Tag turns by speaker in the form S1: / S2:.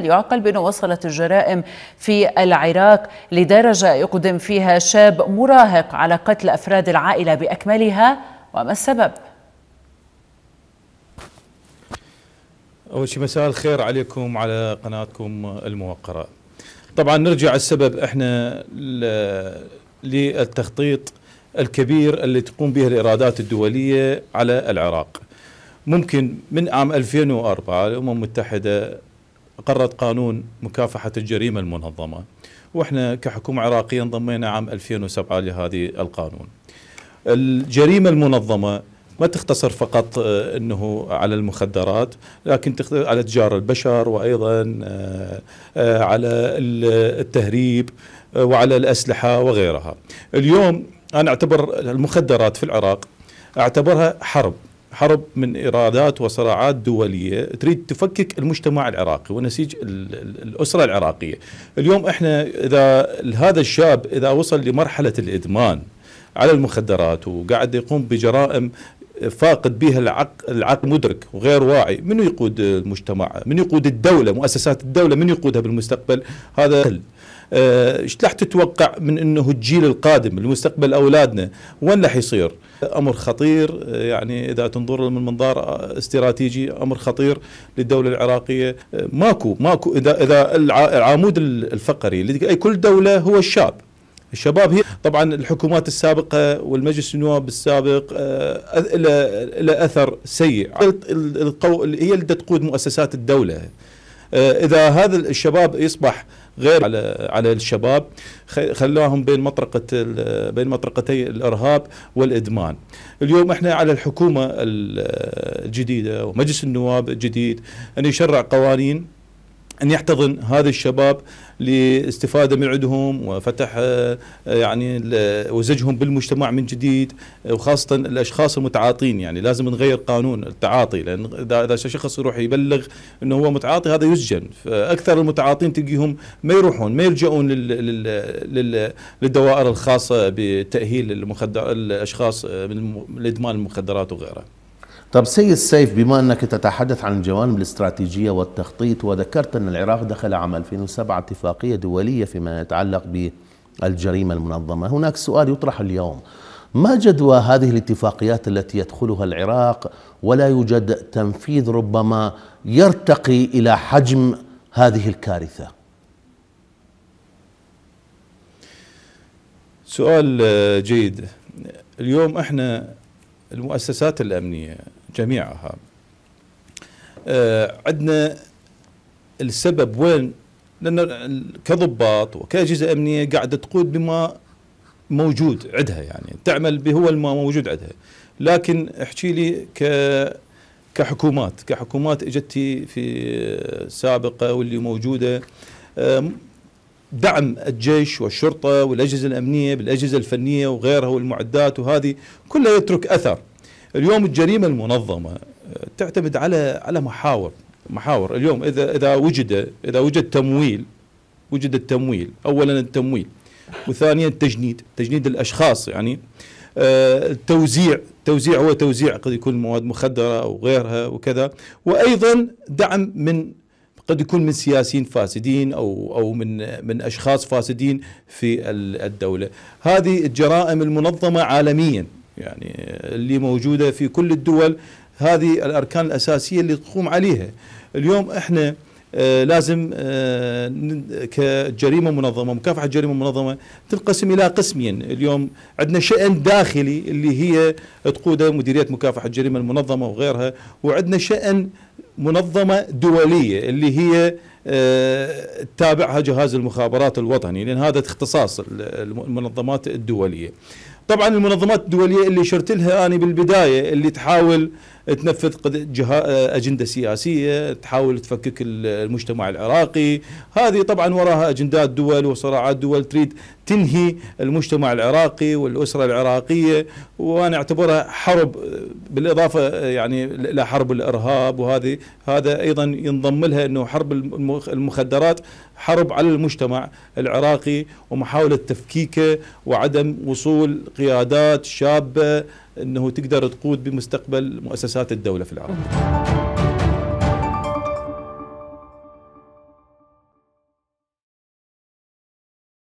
S1: يعقل بأنه وصلت الجرائم في العراق لدرجة يقدم فيها شاب مراهق على قتل أفراد العائلة بأكملها وما السبب؟ أول شيء مساء الخير عليكم على قناتكم الموقرة طبعا نرجع السبب احنا للتخطيط الكبير اللي تقوم به الإرادات الدولية على العراق ممكن من عام 2004 الأمم المتحدة قررت قانون مكافحة الجريمة المنظمة واحنا كحكومة عراقية انضمينا عام 2007 لهذه القانون الجريمة المنظمة ما تختصر فقط آه، انه على المخدرات لكن تختصر على تجار البشر وايضا آه، آه، على التهريب وعلى الاسلحه وغيرها. اليوم انا اعتبر المخدرات في العراق اعتبرها حرب حرب من إرادات وصراعات دولية تريد تفكك المجتمع العراقي ونسيج الأسرة العراقية اليوم إحنا إذا هذا الشاب إذا وصل لمرحلة الإدمان على المخدرات وقاعد يقوم بجرائم فاقد بها العقل العقل مدرك وغير واعي من يقود المجتمع من يقود الدولة مؤسسات الدولة من يقودها بالمستقبل هذا آه، ايش راح تتوقع من انه الجيل القادم المستقبل اولادنا وين راح يصير امر خطير آه، يعني اذا تنظر من منظار استراتيجي امر خطير للدوله العراقيه آه، ماكو ماكو اذا اذا العمود الفقري كل دوله هو الشاب الشباب هي طبعا الحكومات السابقه والمجلس النواب السابق له آه، اثر سيء هي اللي تقود مؤسسات الدوله آه، اذا هذا الشباب يصبح غير على على الشباب خلاهم بين مطرقه بين مطرقتي الارهاب والادمان. اليوم احنا على الحكومه الجديده ومجلس النواب الجديد ان يشرع قوانين ان يحتضن هذا الشباب لاستفاده من عندهم وفتح آه، يعني وزجهم بالمجتمع من جديد وخاصه الاشخاص المتعاطين يعني لازم نغير قانون التعاطي لان اذا شخص يروح يبلغ انه هو متعاطي هذا يسجن فاكثر المتعاطين تلقيهم ما يروحون ما يلجؤون للدوائر الخاصه بتاهيل المخدر الاشخاص آه، من ادمان المخدرات وغيره. طب سيد سيف بما أنك تتحدث عن الجوانب الاستراتيجية والتخطيط وذكرت أن العراق دخل عام 2007 اتفاقية دولية فيما يتعلق بالجريمة المنظمة هناك سؤال يطرح اليوم ما جدوى هذه الاتفاقيات التي يدخلها العراق ولا يوجد تنفيذ ربما يرتقي إلى حجم هذه الكارثة سؤال جيد اليوم احنا المؤسسات الأمنية جميعها آه، عندنا السبب وين لان كضباط وكاجهزه امنيه قاعده تقود بما موجود عندها يعني تعمل بهو ما موجود عندها لكن احكي لي ك كحكومات كحكومات اجتي في سابقه واللي موجوده دعم الجيش والشرطه والاجهزه الامنيه بالاجهزه الفنيه وغيرها والمعدات وهذه كلها يترك اثر اليوم الجريمه المنظمه آه، تعتمد على على محاور محاور اليوم اذا اذا وجد اذا وجد تمويل وجد التمويل اولا التمويل وثانيا التجنيد تجنيد الاشخاص يعني آه، التوزيع توزيع هو توزيع قد يكون مواد مخدره او غيرها وكذا وايضا دعم من قد يكون من سياسيين فاسدين او او من من اشخاص فاسدين في الدوله هذه الجرائم المنظمه عالميا يعني اللي موجوده في كل الدول هذه الاركان الاساسيه اللي تقوم عليها اليوم احنا آه لازم آه كجريمه منظمه مكافحه جريمه منظمه تنقسم الى قسمين اليوم عندنا شان داخلي اللي هي تقوده مديريه مكافحه الجريمه المنظمه وغيرها وعندنا شان منظمه دوليه اللي هي آه تابعها جهاز المخابرات الوطني لان هذا اختصاص المنظمات الدوليه طبعا المنظمات الدوليه اللي شرت لها انا بالبدايه اللي تحاول تنفذ آه، اجنده سياسيه تحاول تفكك المجتمع العراقي هذه طبعا وراها اجندات دول وصراعات دول تريد تنهي المجتمع العراقي والاسره العراقيه وانا اعتبرها حرب آه، بالاضافه آه، يعني الى حرب الارهاب وهذه هذا ايضا ينضم لها انه حرب المخدرات حرب على المجتمع العراقي ومحاوله تفكيكه وعدم وصول قيادات شابه انه تقدر تقود بمستقبل مؤسسات الدوله في العراق